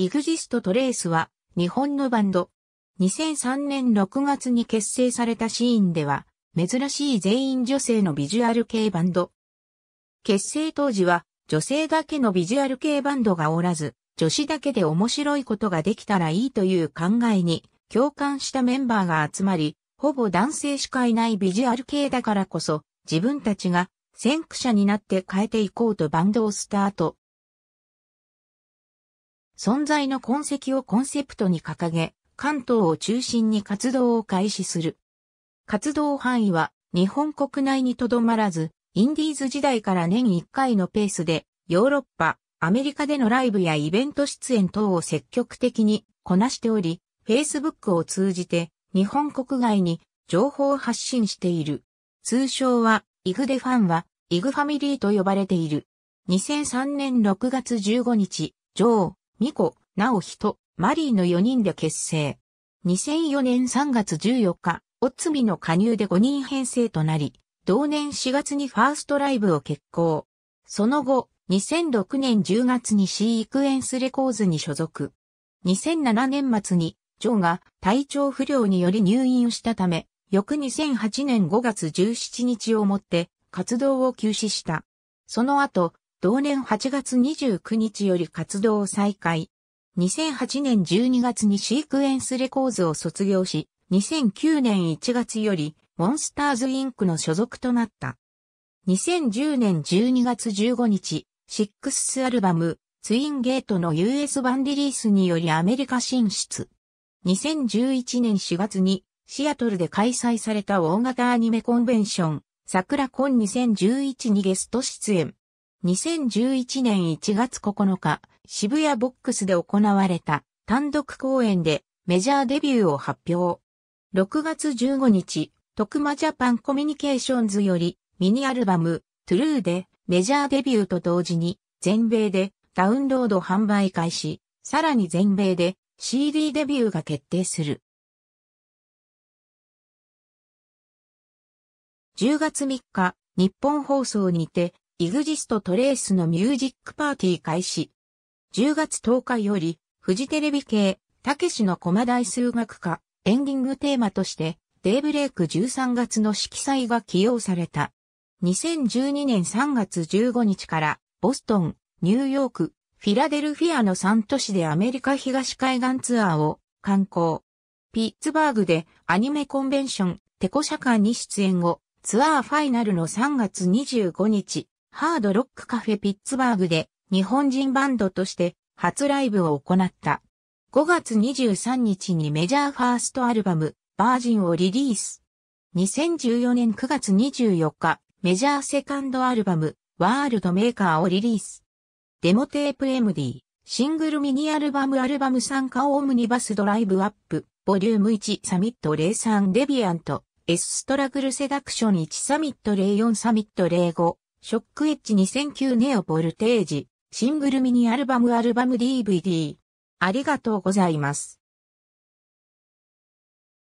イグジストトレースは日本のバンド。2003年6月に結成されたシーンでは珍しい全員女性のビジュアル系バンド。結成当時は女性だけのビジュアル系バンドがおらず、女子だけで面白いことができたらいいという考えに共感したメンバーが集まり、ほぼ男性しかいないビジュアル系だからこそ自分たちが先駆者になって変えていこうとバンドをスタート。存在の痕跡をコンセプトに掲げ、関東を中心に活動を開始する。活動範囲は日本国内にとどまらず、インディーズ時代から年1回のペースで、ヨーロッパ、アメリカでのライブやイベント出演等を積極的にこなしており、Facebook を通じて日本国外に情報を発信している。通称は、イグデファンは、イグファミリーと呼ばれている。2003年6月15日、ジョー、ミコ、ナオヒト、マリーの4人で結成。2004年3月14日、オッツミの加入で5人編成となり、同年4月にファーストライブを決行。その後、2006年10月にシークエンスレコーズに所属。2007年末に、ジョーが体調不良により入院をしたため、翌2008年5月17日をもって活動を休止した。その後、同年8月29日より活動を再開。2008年12月にシークエンスレコーズを卒業し、2009年1月よりモンスターズインクの所属となった。2010年12月15日、シックスアルバム、ツインゲートの US 版リリースによりアメリカ進出。2011年4月にシアトルで開催された大型アニメコンベンション、桜コン2011にゲスト出演。2011年1月9日、渋谷ボックスで行われた単独公演でメジャーデビューを発表。6月15日、徳間ジャパンコミュニケーションズよりミニアルバム、トゥルーでメジャーデビューと同時に全米でダウンロード販売開始、さらに全米で CD デビューが決定する。10月3日、日本放送にてイグジストトレースのミュージックパーティー開始。10月10日より、フジテレビ系、たけしの駒大数学科、エンディングテーマとして、デイブレイク13月の色彩が起用された。2012年3月15日から、ボストン、ニューヨーク、フィラデルフィアの3都市でアメリカ東海岸ツアーを観光。ピッツバーグでアニメコンベンション、テコ社会に出演後、ツアーファイナルの3月25日、ハードロックカフェピッツバーグで日本人バンドとして初ライブを行った。5月23日にメジャーファーストアルバム、バージンをリリース。2014年9月24日、メジャーセカンドアルバム、ワールドメーカーをリリース。デモテープ MD、シングルミニアルバムアルバム参加オムニバスドライブアップ、ボリューム1サミット03デビアント、S ストラグルセダクション1サミット04サミット05、ショックエッジ2009ネオボルテージ、シングルミニアルバムアルバム DVD。ありがとうございます。